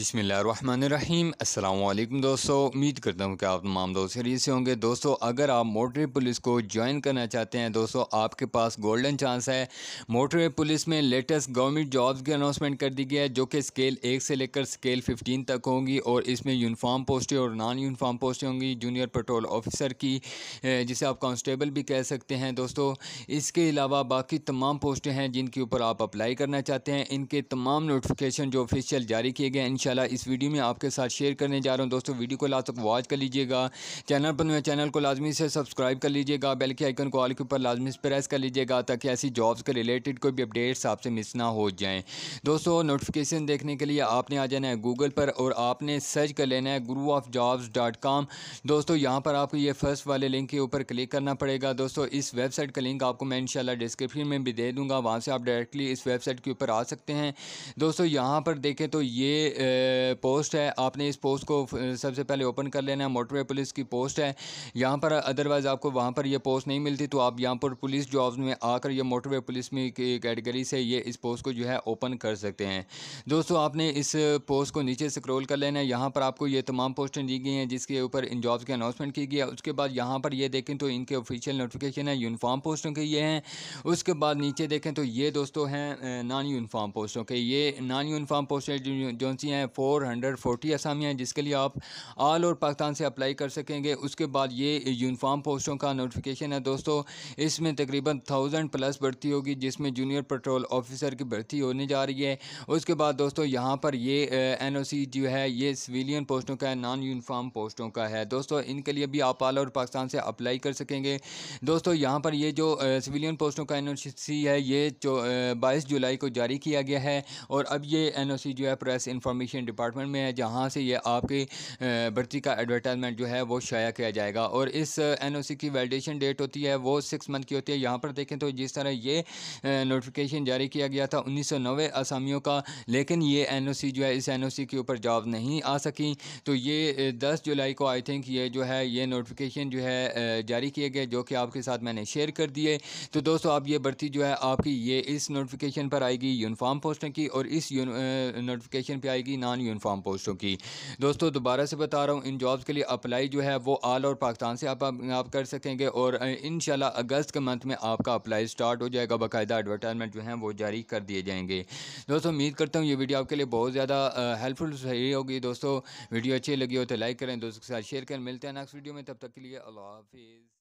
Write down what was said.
बसमीम अल्लाम दोस्तों उम्मीद करता हूँ कि आप तमाम दोस्त खरीद से होंगे दोस्तों अगर आप मोटर पुलिस को ज्वाइन करना चाहते हैं दोस्तों आपके पास गोल्डन चांस है मोटर पुलिस में लेटेस्ट गवर्नमेंट जॉब्स की अनाउंसमेंट कर दी गई है जो कि स्केल एक से लेकर स्केल फिफ्टीन तक होंगी और इसमें यूनिफॉर्म पोस्टें और नॉन यूनिफॉर्म पोस्टें होंगी जूनियर पेट्रोल ऑफिसर की जिसे आप कॉन्स्टेबल भी कह सकते हैं दोस्तों इसके अलावा बाकी तमाम पोस्टें हैं जिनके ऊपर आप अप्लाई करना चाहते हैं इनके तमाम नोटिफिकेशन जो ऑफिशियल जारी किए गए इन इंशाल्लाह इस वीडियो में आपके साथ शेयर करने जा रहा हूँ दोस्तों वीडियो को लास्ट तक वॉच कर लीजिएगा चैनल पर मेरे चैनल को लाजमी से सब्सक्राइब कर लीजिएगा बेल के आइकन को ऑल के ऊपर लाजमी से प्रेस कर लीजिएगा ताकि ऐसी जॉब्स के रिलेटेड कोई भी अपडेट्स आपसे मिस ना हो जाएँ दोस्तों नोटिफिकेशन देखने के लिए आपने आ जाना है गूगल पर और आपने सर्च कर लेना है गुरु ऑफ जॉब्स डॉट कॉम दोस्तों यहाँ पर आपको ये फर्स्ट वाले लिंक के ऊपर क्लिक करना पड़ेगा दोस्तों इस वेबसाइट का लिंक आपको मैं इंशाल्लाह डिस्क्रिप्शन में भी दे दूँगा वहाँ से आप डायरेक्टली इस वेबसाइट के ऊपर आ सकते हैं दोस्तों यहाँ पर देखें तो ये पोस्ट है आपने इस पोस्ट को सबसे पहले ओपन कर लेना है मोटरवे पुलिस की पोस्ट है यहाँ पर अदरवाइज़ आपको वहाँ पर यह पोस्ट नहीं मिलती तो आप यहाँ पर पुलिस जॉब्स में आकर यह मोटरवे पुलिस में कैटेगरी से ये इस पोस्ट को जो है ओपन कर सकते हैं दोस्तों आपने इस पोस्ट को नीचे स्क्रोल कर लेना है यहाँ पर आपको ये तमाम पोस्टें दी गई हैं जिसके ऊपर इन जॉब्स की अनाउंसमेंट की गई है उसके बाद यहाँ पर ये देखें तो इनके ऑफिशियल नोटिफिकेशन है यूनिफॉर्म पोस्टों के ये हैं उसके बाद नीचे देखें तो ये दोस्तों हैं नॉन यूनिफॉर्म पोस्टों के ये नॉन यूनिफॉर्म पोस्टें जो सी हैं हैं फ़ोर हंड्रेड फोर्टी असामियाँ हैं जिसके लिए आप आल और पाकिस्तान से अप्लाई कर सकेंगे उसके बाद ये यूनिफॉर्म पोस्टों का नोटिफिकेशन है दोस्तों इसमें तकरीबन थाउजेंड प्लस भर्ती होगी जिसमें जूनियर पेट्रोल ऑफिसर की भर्ती होने जा रही है उसके बाद दोस्तों यहाँ पर ये एन ओ सी जो है ये सिविलियन पोस्टों का है नॉन यूनिफॉर्म पोस्टों का है दोस्तों इनके लिए भी आप आल और पाकिस्तान से अप्लाई कर सकेंगे दोस्तों यहाँ पर ये जो सिविलियन पोस्टों का एन ओ सी है ये बाईस जुलाई को जारी किया गया है और अब ये एन ओ सी जो है प्रेस इन्फॉर्मेशन कम्युनिकेशन डिपार्टमेंट में है जहाँ से ये आपकी भर्ती का एडवर्टाइजमेंट जो है वो शाया किया जाएगा और इस एन की वैलिडेशन डेट होती है वो सिक्स मंथ की होती है यहाँ पर देखें तो जिस तरह ये नोटिफिकेशन जारी किया गया था उन्नीस आसामियों का लेकिन ये एन जो है इस एन के ऊपर जॉब नहीं आ सकी तो ये दस जुलाई को आई थिंक ये जो है ये नोटिफिकेशन जो है जारी किए गए जो कि आपके साथ मैंने शेयर कर दिए तो दोस्तों आप ये भर्ती जो है आपकी ये इस नोटिफिकेशन पर आएगी यूनिफॉर्म पोस्टिंग की और इस नोटिफिकेशन पर आएगी नॉन यूनिफॉर्म पोस्टों की दोस्तों दोबारा से बता रहा हूँ इन जॉब्स के लिए अप्लाई जो है वो आल और पाकिस्तान से आप, आप कर सकेंगे और इन अगस्त के मंथ में आपका अप्लाई स्टार्ट हो जाएगा बाकायदा एडवर्टाइजमेंट जो है वो जारी कर दिए जाएंगे दोस्तों उम्मीद करता हूँ ये वीडियो आपके लिए बहुत ज़्यादा हेल्पफुल सही होगी दोस्तों वीडियो अच्छी लगी हो तो लाइक करें दोस्तों के साथ शेयर करें मिलते हैं नेक्स्ट वीडियो में तब तक के लिए अल्लाह हाफिज़